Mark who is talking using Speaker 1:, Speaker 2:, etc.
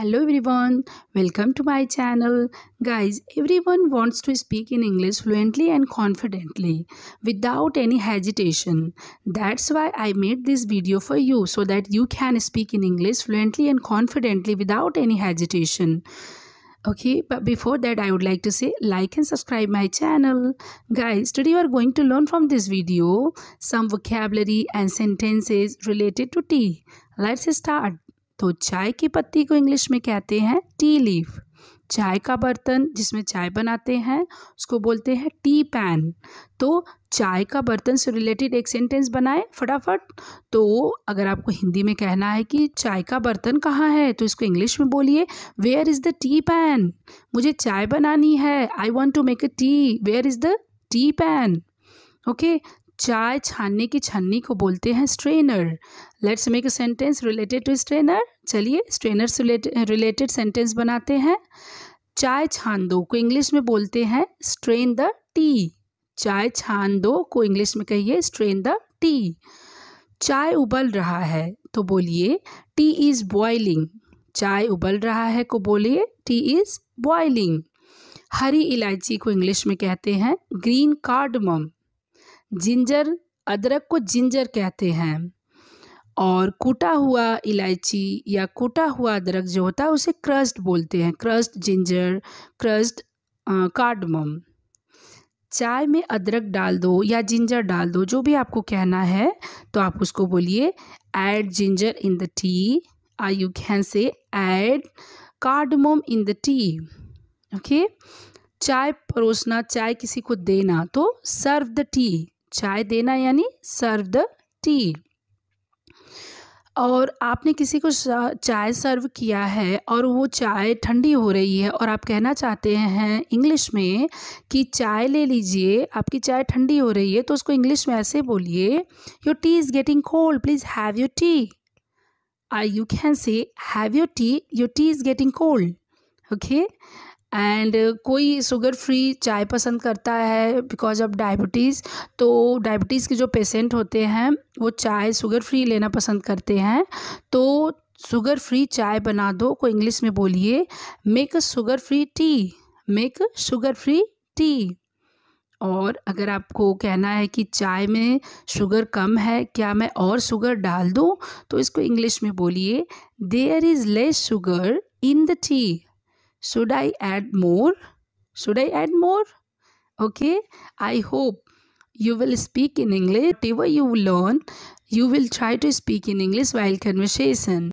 Speaker 1: hello everyone welcome to my channel guys everyone wants to speak in english fluently and confidently without any hesitation that's why i made this video for you so that you can speak in english fluently and confidently without any hesitation okay but before that i would like to say like and subscribe my channel guys today you are going to learn from this video some vocabulary and sentences related to tea let's start तो चाय की पत्ती को English में कहते हैं T leaf चाय का बर्तन जिसमें चाय बनाते हैं उसको बोलते हैं टी पैन तो चाय का बर्तन से रिलेटेड एक सेंटेंस बनाए फटाफट तो अगर आपको हिंदी में कहना है कि चाय का बर्तन कहाँ है तो इसको इंग्लिश में बोलिए where is the tea pan मुझे चाय बनानी है I want to make a tea where is the tea pan okay चाय छानने की छन्नी को बोलते हैं strainer let's make a sentence related to strainer चलिए स्ट्रेनर से रिलेटेड सेंटेंस बनाते हैं चाय छान दो को इंग्लिश में बोलते हैं स्ट्रेन द टी चाय छान दो को इंग्लिश में कहिए स्ट्रेन द टी चाय उबल रहा है तो बोलिए टी इज़ बॉइलिंग चाय उबल रहा है को बोलिए टी इज़ बॉइलिंग हरी इलायची को इंग्लिश में कहते हैं ग्रीन कार्डमम जिंजर अदरक को जिंजर कहते हैं और कूटा हुआ इलायची या कूटा हुआ अदरक जो होता है उसे क्रस्ट बोलते हैं क्रस्ट जिंजर क्रस्ट कार्डमम चाय में अदरक डाल दो या जिंजर डाल दो जो भी आपको कहना है तो आप उसको बोलिए add ginger in the tea I you can say add cardamom in the tea okay चाय परोसना चाय किसी को देना तो सर्व द टी चाय देना यानी सर्व द टी और आपने किसी को चाय सर्व किया है और वो चाय ठंडी हो रही है और आप कहना चाहते हैं इंग्लिश में कि चाय ले लीजिए आपकी चाय ठंडी हो रही है तो उसको इंग्लिश में ऐसे बोलिए your tea is getting cold please have your tea I you can say have your tea your tea is getting cold okay and uh, कोई शुगर फ्री चाय पसंद करता है बिकॉज ऑफ डायबिटीज़ तो डायबिटीज़ के जो पेशेंट होते हैं वो चाय शुगर फ्री लेना पसंद करते हैं तो शुगर फ्री चाय बना दो को इंग्लिश में बोलिए make sugar free tea make sugar free tea और अगर आपको कहना है कि चाय में शुगर कम है क्या मैं और शुगर डाल दूँ तो इसको इंग्लिश में बोलिए there is less sugar in the tea should i add more should i add more okay i hope you will speak in english whatever you learn you will try to speak in english while conversation